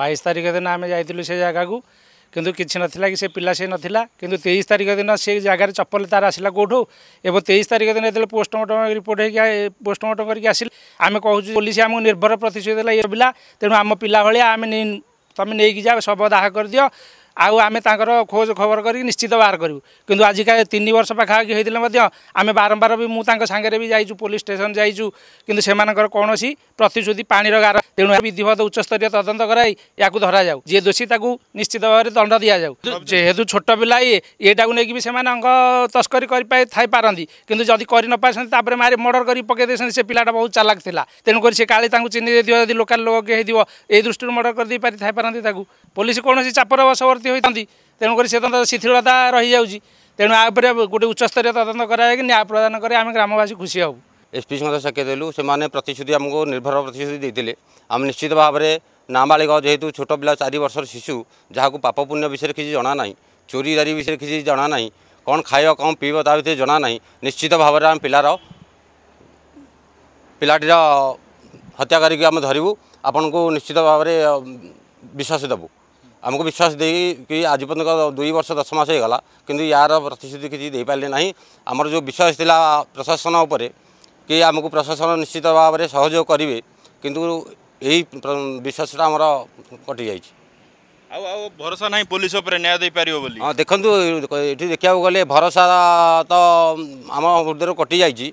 ବାଇଶ ତାରିଖ ଦିନ ଆମେ ଯାଇଥିଲୁ ସେ ଜାଗାକୁ କିନ୍ତୁ କିଛି ନଥିଲା କି ସେ ପିଲା ସେ ନଥିଲା କିନ୍ତୁ ତେଇଶ ତାରିଖ ଦିନ ସେ ଜାଗାରେ ଚପଲ ତାର ଆସିଲା କେଉଁଠୁ ଏବଂ ତେଇଶ ତାରିଖ ଦିନ ଯେତେବେଳେ ପୋଷ୍ଟମର୍ଟମ ରିପୋର୍ଟ ହେଇକି ପୋଷ୍ଟମର୍ଟମ କରିକି ଆସିଲେ ଆମେ କହୁଛୁ ପୋଲିସ ଆମକୁ ନିର୍ଭର ପ୍ରତିଶ୍ରୁତି ଦେଲା ଇଏ ପିଲା ତେଣୁ ଆମ ପିଲା ଭଳିଆ ଆମେ ତୁମେ ନେଇକି ଯାଅ ଶବ ଦାହ କରିଦିଅ ଆଉ ଆମେ ତାଙ୍କର ଖୋଜ ଖବର କରିକି ନିଶ୍ଚିତ ବାହାର କରିବୁ କିନ୍ତୁ ଆଜିକା ତିନି ବର୍ଷ ପାଖାପାଖି ହୋଇଥିଲେ ମଧ୍ୟ ଆମେ ବାରମ୍ବାର ବି ମୁଁ ତାଙ୍କ ସାଙ୍ଗରେ ବି ଯାଇଛୁ ପୋଲିସ ଷ୍ଟେସନ ଯାଇଛୁ କିନ୍ତୁ ସେମାନଙ୍କର କୌଣସି ପ୍ରତିଶ୍ରୁତି ପାଣିର ଗାର ତେଣୁ ବିଧିବଦ୍ଧ ଉଚ୍ଚସ୍ତରୀୟ ତଦନ୍ତ କରାଇ ୟାକୁ ଧରାଯାଉ ଯିଏ ଦୋଷୀ ତାକୁ ନିଶ୍ଚିତ ଭାବରେ ଦଣ୍ଡ ଦିଆଯାଉ ଯେହେତୁ ଛୋଟ ପିଲା ଇଏ ଏଇଟାକୁ ନେଇକି ବି ସେମାନେ ଅଙ୍ଗ ତସ୍କରି କରିପାରି ଥାଇପାରନ୍ତି କିନ୍ତୁ ଯଦି କରି ନପାରିଛନ୍ତି ତାପରେ ମାରି ମର୍ଡ଼ର କରି ପକାଇ ଦେଇଛନ୍ତି ସେ ପିଲାଟା ବହୁତ ଚାଲାକ ଥିଲା ତେଣୁକରି ସେ କାଳେ ତାଙ୍କୁ ଚିହ୍ନି ଦେଇଥିବ ଯଦି ଲୋକାଲ ଲୋକ ହେଇଥିବ ଏଇ ଦୃଷ୍ଟିରୁ ମର୍ଡ଼ର କରିଦେଇ ପାରି ଥାଇପାରନ୍ତି ତାକୁ ପୋଲିସ କୌଣସି ଚାପର ବଶବର୍ତ୍ତୀ ଭର୍ତ୍ତି ହୋଇଥାନ୍ତି ତେଣୁକରି ସେ ତନ୍ତ ଶିଥିଳତା ରହିଯାଉଛି ତେଣୁ ଆ ଉପରେ ଗୋଟେ ଉଚ୍ଚସ୍ତରୀୟ ତଦନ୍ତ କରାଯାଇକି ନ୍ୟାୟ ପ୍ରଦାନ କରି ଆମେ ଗ୍ରାମବାସୀ ଖୁସି ହେବୁ ଏସ୍ପି ସହିତ ସାକ୍ଷାତ ହେଲୁ ସେମାନେ ପ୍ରତିଶ୍ରୁତି ଆମକୁ ନିର୍ଭର ପ୍ରତିଶ୍ରୁତି ଦେଇଥିଲେ ଆମେ ନିଶ୍ଚିତ ଭାବରେ ନାବାଳିକ ଯେହେତୁ ଛୋଟ ପିଲା ଚାରି ବର୍ଷର ଶିଶୁ ଯାହାକୁ ପାପପୁଣ୍ୟ ବିଷୟରେ କିଛି ଜଣାନାହିଁ ଚୋରିଦାରୀ ବିଷୟରେ କିଛି ଜଣାନାହିଁ କ'ଣ ଖାଇବ କ'ଣ ପିଇବ ତା ଭିତରେ ଜଣାନାହିଁ ନିଶ୍ଚିତ ଭାବରେ ଆମେ ପିଲାର ପିଲାଟିର ହତ୍ୟା କରିକି ଆମେ ଧରିବୁ ଆପଣଙ୍କୁ ନିଶ୍ଚିତ ଭାବରେ ବିଶ୍ୱାସ ଦେବୁ आमुक विश्वास दे कि आज पर्यन्त दुई वर्ष दस मास यार किन यतिश्रुति दे पारि नै आमर जो विश्वास थाहा प्रशासन कि आमको प्रशासन निश्चित भावना सहयोग गरे कि ए विश्वास आम कटि भरोसा पुलिस पोलिसेन्यादि पारेको देखा भरोसा त आम हुन्छ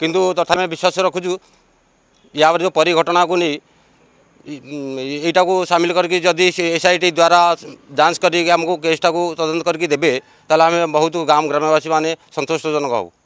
किन तथ्यो विश्वास रकुछु यहाँबाट जो परिघटना कु यू सामिल करके जदि एस आई टी द्वारा जांच करके आमको केसटा को तदंत करके देवे तो आम बहुत गाँव ग्रामवासी मैंने सन्तोषजनक हूँ